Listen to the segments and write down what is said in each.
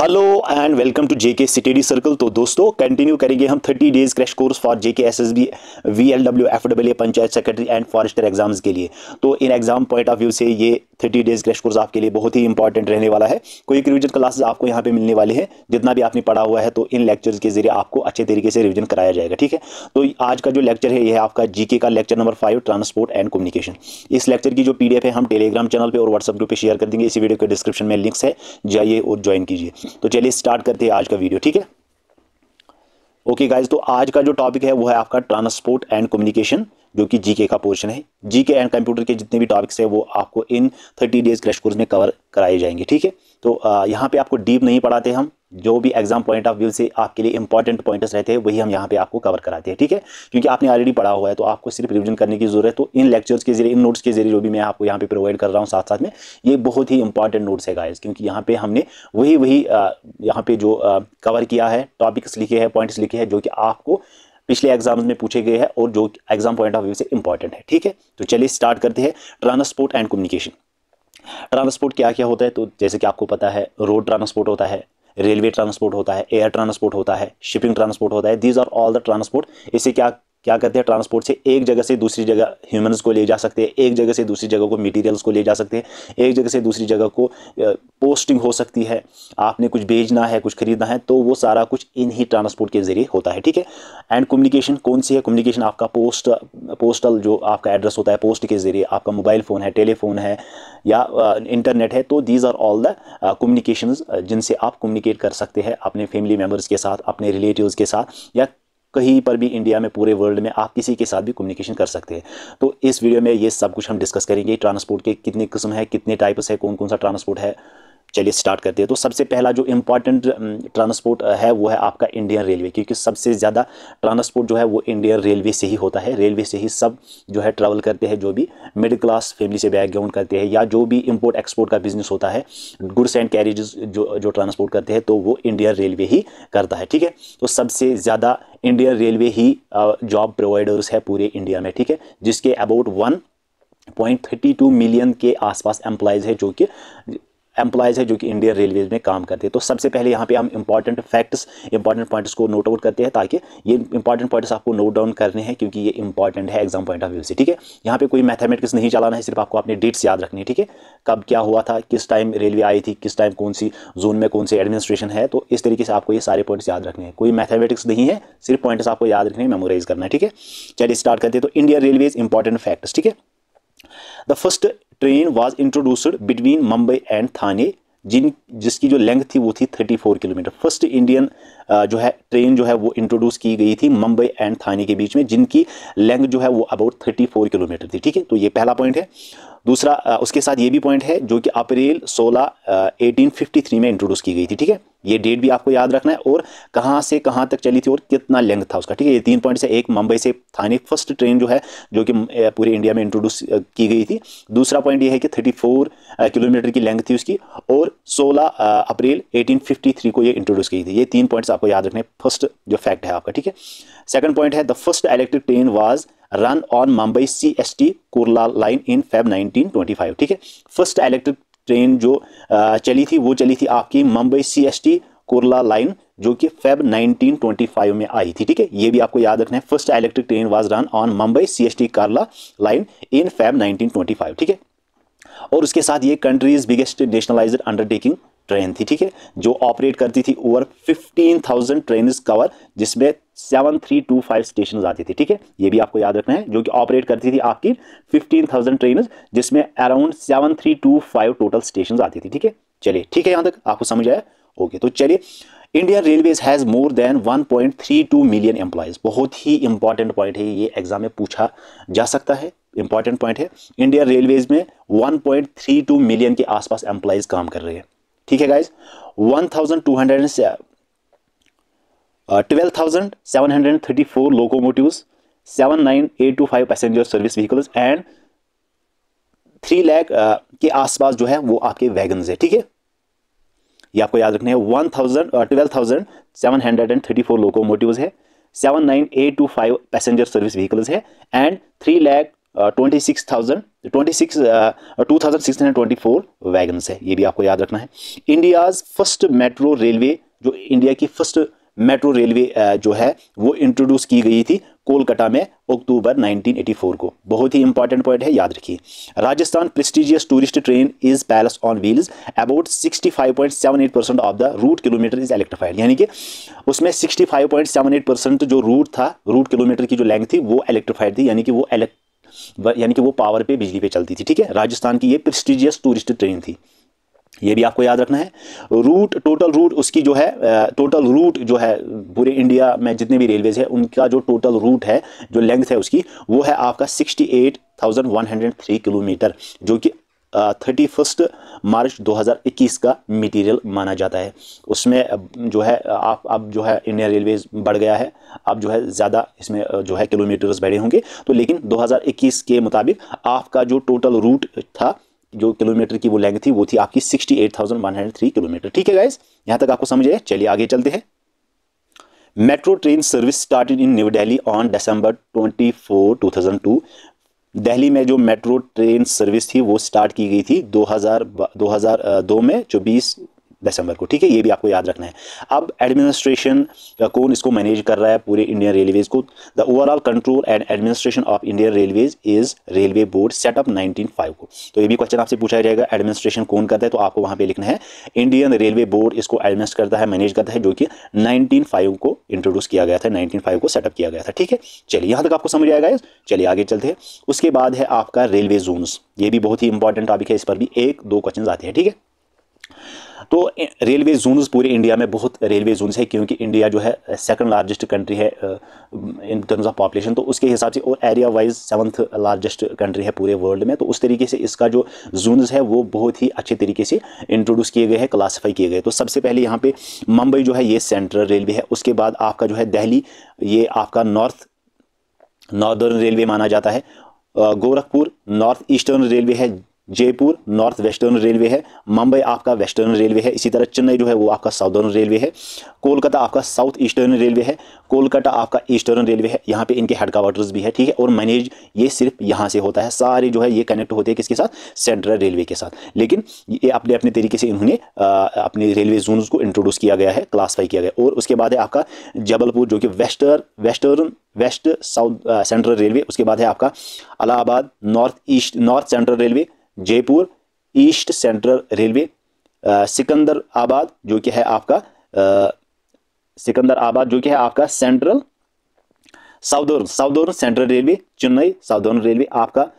hello and welcome to JK study circle तो दोस्तों continue करेंगे हम 30 days crash course for JK SSB VLW FW panchayat secretary and forester exams के लिए तो इन एग्जाम पॉइंट ऑफ व्यू से ये 30 डेज क्रैश कोर्स आपके लिए बहुत ही इंपॉर्टेंट रहने वाला है कोई रिविजन क्लासेस आपको यहाँ पे मिलने वाले हैं जितना भी आपने पढ़ा हुआ है तो इन लेक्चर के जरिए आपको अच्छे तरीके से रिविजन कराया जाएगा ठीक है तो आज का जो लेक्चर है यह आपका जीके का lecture number five transport and communication इस लेक्चर की जो पी है हम टेलीग्राम चैनल पर और व्हाट्सअप ग्रुप पर शेयर कर देंगे इसी वीडियो के डिस्क्रिप्शन में लिंक्स है जाइए और ज्वाइन कीजिए तो चलिए स्टार्ट करते हैं आज का वीडियो ठीक है ओके गाइज तो आज का जो टॉपिक है वो है आपका ट्रांसपोर्ट एंड कम्युनिकेशन जो कि जीके का पोर्शन है जीके एंड कंप्यूटर के जितने भी टॉपिक्स है वो आपको इन थर्टी डेज क्रैश कोर्स में कवर कराए जाएंगे ठीक है तो यहाँ पे आपको डीप नहीं पढ़ाते हम जो भी एग्जाम पॉइंट ऑफ व्यू से आपके लिए इंपॉर्टेंट पॉइंट्स रहते हैं वही हम यहाँ पे आपको कवर कराते हैं ठीक है क्योंकि आपने ऑलरेडी पढ़ा हुआ है तो आपको सिर्फ रिविजन करने की जरूरत है तो इन लेक्चर्स के जरिए इन नोट्स के जरिए जो भी मैं आपको यहाँ पे प्रोवाइड कर रहा हूँ साथ साथ में ये बहुत ही इंपॉर्टेंट नोट्स है गाइज क्योंकि यहाँ पे हमने वही वही यहाँ पे जो कवर किया है टॉपिक्स लिखे हैं पॉइंट्स लिखे हैं जो कि आपको पिछले एग्जाम्स में पूछे गए हैं और जो एग्जाम पॉइंट ऑफ व्यू से इंपॉर्टेंट है ठीक है तो चलिए स्टार्ट करते हैं ट्रांसपोर्ट एंड कम्युनिकेशन ट्रांसपोर्ट क्या क्या होता है तो जैसे कि आपको पता है रोड ट्रांसपोर्ट होता है रेलवे ट्रांसपोर्ट होता है एयर ट्रांसपोर्ट होता है शिपिंग ट्रांसपोर्ट होता है these are all the transport इसे क्या क्या कहते हैं ट्रांसपोर्ट से एक जगह से दूसरी जगह ह्यूमन्स को ले जा सकते हैं एक जगह से दूसरी जगह को मटेरियल्स को ले जा सकते हैं एक जगह से दूसरी जगह को पोस्टिंग हो सकती है आपने कुछ भेजना है कुछ खरीदना है तो वो सारा कुछ इन ही ट्रांसपोर्ट के ज़रिए होता है ठीक है एंड कम्युनिकेशन कौन सी है कम्युनिकेशन आपका पोस्ट पोस्टल जो आपका एड्रेस होता है पोस्ट के ज़रिए आपका मोबाइल फ़ोन है टेलीफोन है या इंटरनेट है तो these are all the communication जिनसे आप कम्युनिकेट कर सकते हैं अपने फैमिली मेम्बर्स के साथ अपने रिलेटिव के साथ या कहीं पर भी इंडिया में पूरे वर्ल्ड में आप किसी के साथ भी कम्युनिकेशन कर सकते हैं तो इस वीडियो में ये सब कुछ हम डिस्कस करेंगे ट्रांसपोर्ट के कितने किस्म है कितने टाइप्स है कौन कौन सा ट्रांसपोर्ट है चलिए स्टार्ट करते हैं तो सबसे पहला जो इम्पॉर्टेंट ट्रांसपोर्ट है वो है आपका इंडियन रेलवे क्योंकि सबसे ज़्यादा ट्रांसपोर्ट जो है वो इंडियन रेलवे से ही होता है रेलवे से ही सब जो है ट्रैवल करते हैं जो भी मिडिल क्लास फैमिली से बैकग्राउंड करते हैं या जो भी इम्पोर्ट एक्सपोर्ट का बिजनेस होता है गुड्स एंड कैरेज जो जो ट्रांसपोर्ट करते हैं तो वो इंडियन रेलवे ही करता है ठीक है तो सबसे ज़्यादा इंडियन रेलवे ही जॉब प्रोवाइडर्स है पूरे इंडिया में ठीक है जिसके about one point thirty two million के आसपास एम्प्लॉयज़ है जो कि एम्प्लॉयज़ है जो कि इंडियन रेलवेज में काम करते हैं तो सबसे पहले यहाँ पे हम इंपॉर्टेंट फैक्ट्स इंपॉर्टेंट पॉइंट्स को नोट आउट करते हैं ताकि ये इंपॉर्टेंट पॉइंट्स आपको नोट डाउन करने हैं क्योंकि ये इंपॉर्टेंट है एग्जाम पॉइंट ऑफ व्यू से ठीक है यहाँ पे कोई मैथमेटिक्स नहीं चलाना है सिर्फ आपको अपने डेट्स याद रखनी है ठीक है कब क्या हुआ था किस टाइम रेलवे आई थी किस टाइम कौन सी जोन में कौन से एडमिनिस्ट्रेशन है तो इस तरीके से आपको ये सारे पॉइंट्स याद रखने हैं कोई मैथमेटिक्स नहीं है सिर्फ पॉइंट्स आपको याद रखने मेमोराइज करना है ठीक है चलिए स्टार्ट करते हैं तो इंडियन रेलवेज इंपॉर्टेंट फैक्ट्स ठीक है the first train was introduced between Mumbai and Thane जिन जिसकी जो लेंथ थी वो थी 34 किलोमीटर फर्स्ट इंडियन जो है ट्रेन जो है वो इंट्रोड्यूस की गई थी मुंबई एंड थाने के बीच में जिनकी लेंथ जो है वो अबाउट 34 किलोमीटर थी ठीक है तो ये पहला पॉइंट है दूसरा उसके साथ ये भी पॉइंट है जो कि अप्रैल 16 1853 में इंट्रोड्यूस की गई थी ठीक है ये डेट भी आपको याद रखना है और कहाँ से कहाँ तक चली थी और कितना लेंथ था उसका ठीक है ये तीन पॉइंट से एक मुंबई से थाने फर्स्ट ट्रेन जो है जो कि पूरे इंडिया में इंट्रोड्यूस की गई थी दूसरा पॉइंट ये है कि 34 किलोमीटर की लेंथ थी उसकी और 16 अप्रैल 1853 को ये इंट्रोड्यूस की थी ये तीन पॉइंट्स आपको याद रखने फर्स्ट जो फैक्ट है आपका ठीक है सेकंड पॉइंट है the first electric train was run on Mumbai C S T Kurla line in Feb 1925 ठीक है फर्स्ट इलेक्ट्रिक ट्रेन जो चली थी वो चली थी आपकी Mumbai C S T Kurla line जो कि फेब 1925 में आई थी ठीक है ये भी आपको याद रखना है first electric train was run on Mumbai C S T Kurla line in Feb 1925 ठीक है और उसके साथ ये country's biggest nationalised undertaking train थी ठीक है जो ऑपरेट करती थी ओवर 15,000 ट्रेन कवर जिसमें 7325 स्टेशन आती थी ठीक है ये भी आपको याद रखना है जो कि ऑपरेट करती थी आपकी 15,000 ट्रेन जिसमें अराउंड 7325 टोटल स्टेशन आती थी ठीक है चलिए ठीक है यहां तक आपको समझ आया ओके तो चलिए Indian railways has more than 1.32 million employees बहुत ही इंपॉर्टेंट पॉइंट है ये एग्जाम में पूछा जा सकता है इंपॉर्टेंट पॉइंट है इंडियन रेलवेज में 1.32 मिलियन के आसपास एम्प्लॉयज़ काम कर रहे हैं ठीक है guys one thousand two hundred and twelve thousand seven hundred and thirty four locomotive seven nine eight two five passenger service vehicles and three lakh के आसपास जो है वो आपके वैगन है ठीक है ये आपको याद रखना uh, है one thousand twelve thousand seven hundred and thirty four locomotive है seven nine eight two five passenger service vehicles है and three lakh twenty six thousand twenty six two thousand six hundred twenty four wagons है ये भी आपको याद रखना है India's first metro railway जो इंडिया की फर्स्ट मेट्रो रेलवे जो है वो इंट्रोड्यूस की गई थी कोलकाता में अक्टूबर 1984 को बहुत ही इंपॉर्टेंट पॉइंट है याद रखिए Rajasthan prestigious tourist train is palace on wheels about 65.78 percent of the route kilometre is electrified यानी कि उसमें 65.78 परसेंट जो रूट था रूट किलोमीटर की जो लेंथ थी वो इलेक्ट्रीफाइड थी यानी कि वो इलेक्ट यानी कि वो पावर पे बिजली पे चलती थी ठीक है राजस्थान की ये प्रेस्टिजियस टूरिस्ट ट्रेन थी ये भी आपको याद रखना है रूट टोटल रूट उसकी जो है टोटल रूट जो है पूरे इंडिया में जितने भी रेलवेज है उनका जो टोटल रूट है जो लेंथ है उसकी वो है आपका sixty eight thousand one hundred three kilometre जो कि थर्टी फर्स्ट मार्च 2021 का मटेरियल माना जाता है उसमें जो है आप अब जो है इंडियन रेलवेज बढ़ गया है अब जो है ज़्यादा इसमें जो है किलोमीटर्स बढ़े होंगे तो लेकिन 2021 के मुताबिक आपका जो टोटल रूट था जो किलोमीटर की वो लेंथ थी वो थी आपकी 68,103 किलोमीटर ठीक है गाइज यहाँ तक आपको समझ आए चलिए आगे चलते हैं metro train service started in new delhi on december 24 2002 Delhi में जो मेट्रो ट्रेन सर्विस थी वो स्टार्ट की गई थी 2000 2002 में दिसंबर को ठीक है ये भी आपको याद रखना है अब एडमिनिस्ट्रेशन कौन इसको मैनेज कर रहा है पूरे इंडियन रेलवेज को the overall control and administration of Indian railways is railway board setup nineteen five को तो ये भी क्वेश्चन आपसे पूछा जाएगा एडमिनिस्ट्रेशन कौन करता है तो आपको वहाँ पर लिखना है इंडियन रेलवे बोर्ड इसको एडमिनिस्ट करता है मैनेज करता है जो कि नाइनटीन फाइव को इंट्रोड्यूस किया गया था नाइनटीन फाइव को सेटअप किया गया था ठीक है चलिए यहाँ तक आपको समझ आएगा चलिए आगे चलते हैं उसके बाद है आपका रेलवे जोन ये भी बहुत ही इंपॉर्टेंट टॉपिक है इस पर भी एक दो क्वेश्चन आते हैं ठीक है तो रेलवे जोनस पूरे इंडिया में बहुत रेलवे जोन है क्योंकि इंडिया जो है सेकंड लार्जेस्ट कंट्री है इन टर्म्स ऑफ पॉपुलेशन तो उसके हिसाब से और area wise seventh largest country है पूरे वर्ल्ड में तो उस तरीके से इसका जो जोनस है वो बहुत ही अच्छे तरीके से इंट्रोड्यूस किए गए हैं क्लासीफाई किए गए तो सबसे पहले यहाँ पे मुंबई जो है ये सेंट्रल रेलवे है उसके बाद आपका जो है दहली ये आपका नॉर्थ नॉर्दर्न रेलवे माना जाता है गोरखपुर नॉर्थ ईस्टर्न रेलवे है जयपुर नॉर्थ वेस्टर्न रेलवे है मुंबई आपका वेस्टर्न रेलवे है इसी तरह चेन्नई जो है वो आपका साउदर्न रेलवे है कोलकाता आपका साउथ ईस्टर्न रेलवे है कोलकाता आपका ईस्टर्न रेलवे है यहाँ पे इनके हेड क्वार्टर्स भी है ठीक है और मैनेज ये सिर्फ यहाँ से होता है सारे जो है ये कनेक्ट होते हैं किसके साथ सेंट्रल रेलवे के साथ लेकिन ये अपने अपने तरीके से इन्होंने अपने रेलवे जोन को इंट्रोड्यूस किया गया है क्लासीफाई किया गया और उसके बाद है आपका जबलपुर जो कि western western west south central railway उसके बाद है आपका Allahabad north east north central railway Jaipur east central railway Secunderabad जो कि है आपका सिकंदर आबाद जो कि है आपका central southern southern central railway Chennai southern railway आपका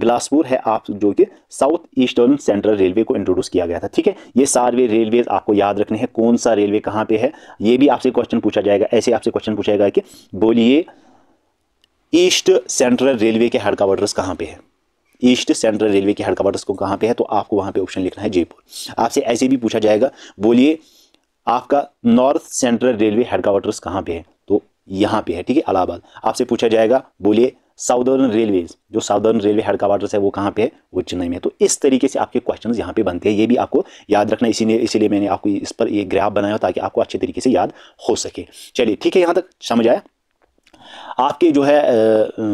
बिलासपुर है आप जो कि साउथ ईस्टर्न सेंट्रल रेलवे को इंट्रोड्यूस किया गया था ठीक है ये सारे रेलवे आपको याद रखने हैं कौन सा रेलवे कहाँ पे है ये भी आपसे क्वेश्चन पूछा जाएगा ऐसे आपसे क्वेश्चन पूछा जाएगा कि बोलिए ईस्ट सेंट्रल रेलवे के हेडक्वार्टर्स कहाँ पे है ईस्ट सेंट्रल रेलवे के हेडक्वार्टर्स को कहाँ पे है तो आपको वहाँ पे ऑप्शन लिखना है जयपुर आपसे ऐसे भी पूछा जाएगा बोलिए आपका नॉर्थ सेंट्रल रेलवे हेडक्वार्टर्स कहाँ पे है तो यहाँ पे है ठीक है अलाहाबाद आपसे पूछा जाएगा बोलिए साउदर्न रेलवे जो साउदर्न रेलवे हेडक्वार्टर्स है वो कहाँ पे है वो चेन्नई में है तो इस तरीके से आपके क्वेश्चन यहाँ पे बनते हैं ये भी आपको याद रखना इसीलिए इसीलिए मैंने आपको इस पर ये ग्राफ बनाया ताकि आपको अच्छे तरीके से याद हो सके चलिए ठीक है यहाँ तक समझ आया आपके जो है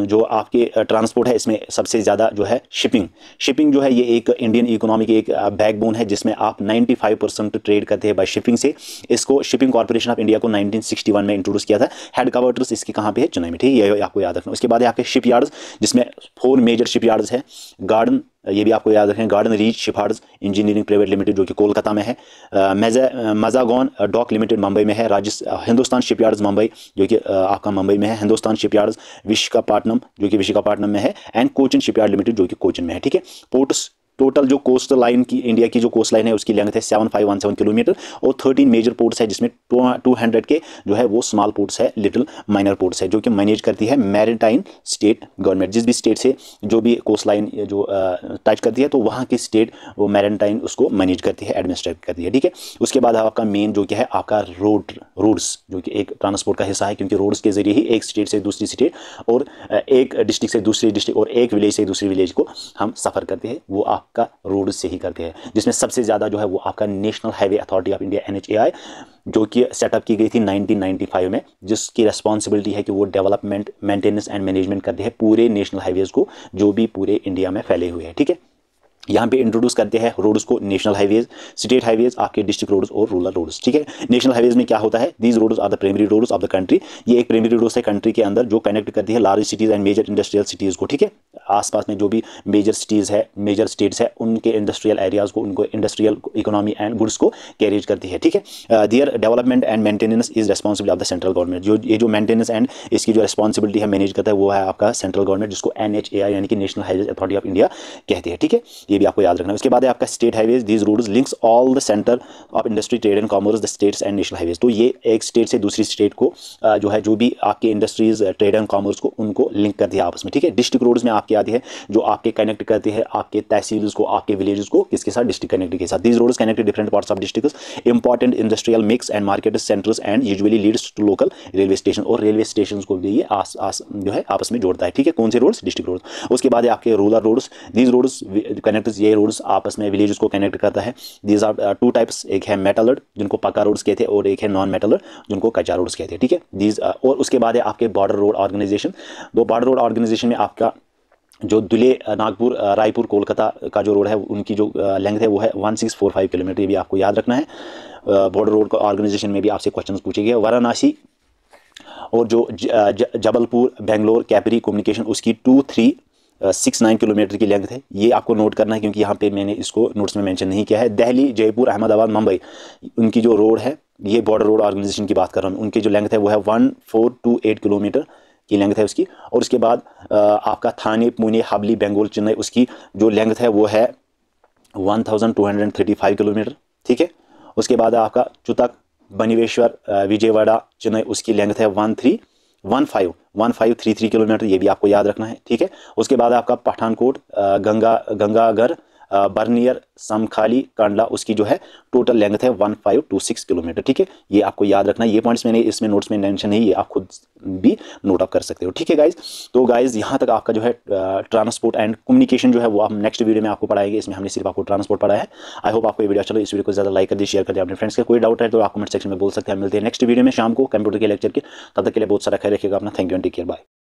जो आपके ट्रांसपोर्ट है इसमें सबसे ज़्यादा जो है शिपिंग शिपिंग जो है ये एक इंडियन इकोनॉमी की एक बैकबोन है जिसमें आप 95 परसेंट ट्रेड करते हैं बाय शिपिंग से इसको शिपिंग कॉर्पोरेशन ऑफ इंडिया को 1961 में इंट्रोड्यूस किया था हेड क्वार्टर्स इसके कहाँ पे है चेन्नई में ठीक है ये आपको याद रखना उसके बाद आपके शिप जिसमें फोर मेजर शिप है गार्डन ये भी आपको याद रखें garden reach shipyards engineering private limited जो कि कोलकाता में है मजागौन डॉक लिमिटेड मुंबई में है राज्य हिंदुस्तान शिपयार्ड्स मुंबई जो कि आपका मुंबई में है हिंदुस्तान शिपयार्ड्स विशाखापट्टनम जो कि विशाखापट्टनम में है एंड कोचिन शिपयार्ड लिमिटेड जो कि कोचिन में है ठीक है पोर्ट्स टोटल जो कोस्ट लाइन की इंडिया की जो कोस्ट लाइन है उसकी लेंथ है seven five one seven kilometre और थर्टीन मेजर पोर्ट्स है जिसमें टू हंड्रेड के जो है वो स्मॉल पोर्ट्स है लिटिल माइनर पोर्ट्स है जो कि मैनेज करती है मैरिटाइन स्टेट गवर्नमेंट जिस भी स्टेट से जो भी कोस्ट लाइन जो टच करती है तो वहाँ की स्टेट वो मैरिटाइन उसको मैनेज करती है एडमिनिस्ट्रेट करती है ठीक है उसके बाद आपका मेन जो क्या है आपका रोड रोड्स जो कि एक ट्रांसपोर्ट का हिस्सा है क्योंकि रोड्स के जरिए ही एक स्टेट से दूसरी स्टेट और एक डिस्ट्रिक्ट से दूसरी डिस्ट्रिक्ट और एक विलेज से दूसरी विलेज को हम सफ़र करते हैं वो आप आपका रोड से ही करते हैं जिसमें सबसे ज़्यादा जो है वो आपका national highway authority of India N जो कि सेटअप की गई थी 1995 में जिसकी रिस्पॉन्सिबिलिटी है कि वो डेवलपमेंट मेंटेनेंस एंड मैनेजमेंट करते हैं पूरे नेशनल हाईवेज़ को जो भी पूरे इंडिया में फैले हुए हैं ठीक है यहाँ पे इंट्रोड्यूस करते हैं रोड्स को नेशनल हाईवेज स्टेट हाईवेज आपके डिस्ट्रिक्ट रोड्स और रूरल रोड्स ठीक है नेशनल हाईवेज में क्या होता है these roads are the primary roads of the country ये एक प्राइमरी रोड्स है कंट्री के अंदर जो कनेक्ट करती है large cities and major industrial cities को ठीक है आसपास में जो भी मेजर सिटीज़ है मेजर स्टेट्स है उनके इंडस्ट्रियल एरियाज़ को उनको इंडस्ट्रियल इकोनॉमी एंड गुड्स को कैरेज करती है ठीक है their development and maintenance is responsible of the central government जो ये जो मेंटेनेंस एंड इसकी जो रेस्पॉन्सिबिलिटी है मैनेज करता है वो है आपका सेंट्रल गवर्नमेंट जिसको एन यानी कि national highways authority of India कहती है ठीक है ये भी आपको याद रखना है उसके बाद है आपका state highways these roads links all the centre of industry trade and commerce the states and national highways तो ये एक स्टेट से दूसरी स्टेट को uh, जो है जो भी आपके इंडस्ट्रीज ट्रेड एंड कॉमर्स को उनको लिंक कर दिया आपस में ठीक है डिस्ट्रिक्ट रोड्स में आपके जाती है जो आपके कनेक्ट करती है आपके तहसील को आपके विलेज को किसके साथ डिस्ट्रिक्ट कनेक्ट के साथ these road connect different parts of district important industrial mix and market centres and usually leads to local railway station और रेलवे स्टेशन को भी ये आस आस जो है आपस में जोड़ता है ठीक है कौन से रोड्स डिस्ट्रिक्ट रोड उसके बाद आपके rural roads these road connect ये रोड्स आपस में विलेज को कनेक्ट करता है दीज आर टू टाइप्स एक है मेटल जिनको पक्का रोड्स कहते हैं और एक है नॉन मेटल जिनको कच्चा रोड्स कहते हैं ठीक है दीज uh, और उसके बाद है आपके बॉर्डर रोड ऑर्गेनाइजेशन दो बॉर्डर रोड ऑर्गेनाइजेशन में आपका जो दुले नागपुर रायपुर कोलकाता का जो रोड है उनकी जो लेंथ है वो है one six four five kilometre ये भी आपको याद रखना है बॉर्डर रोड ऑर्गेनाइजेशन में भी आपसे क्वेश्चन पूछे गए वाराणसी और जो जबलपुर बेंगलोर कैपरी कम्युनिकेशन उसकी two three six nine kilometre की लेंथ है ये आपको नोट करना है क्योंकि यहाँ पे मैंने इसको नोट्स में मेंशन नहीं किया है दिल्ली जयपुर अहमदाबाद मुंबई उनकी जो रोड है ये बॉर्डर रोड ऑर्गेनाइजेशन की बात कर रहा हूँ उनकी जो लेंथ है वो है one four two eight kilometre की लेंथ है उसकी और उसके बाद आपका थाने पुणे हबली बेंगोल चेन्नई उसकी जो लेंथ है वो है 1235 किलोमीटर ठीक है उसके बाद आपका चुतक बनिवेश्वर विजयवाड़ा चेन्नई उसकी लेंथ है one three one five one five three three kilometre ये भी आपको याद रखना है ठीक है उसके बाद आपका पठानकोट गंगा गंगागढ़ बर्नियर समखाली कांडला उसकी जो है टोटल लेंथ है one five two six kilometre ठीक है ये आपको याद रखना ये पॉइंट्स मैंने इसमें नोट्स में मेंशन नहीं है आप खुद भी नोट अप कर सकते हो ठीक है गाइज तो गाइज यहाँ तक आपका जो है ट्रांसपोर्ट एंड कम्युनिकेशन जो है वो आप नेक्स्ट वीडियो में आपको पढ़ाएंगे इसमें हमने सिर्फ आपको ट्रांसपोर्ट पढ़ा है आई होप आपको वीडियो चलो अच्छा इस वीडियो को ज़्यादा लाइक कर दी शेयर कर दिया अपने फ्रेंड्स का कोई डाउट है तो आप कमेंट सेक्शन में बोल सकते हैं मिलते हैं नेक्स्ट वीडियो में शाम को कंप्यूटर के लेक्चर के तब तक के लिए बहुत सारा ख्याल रखिएगा अपना thank you and take care bye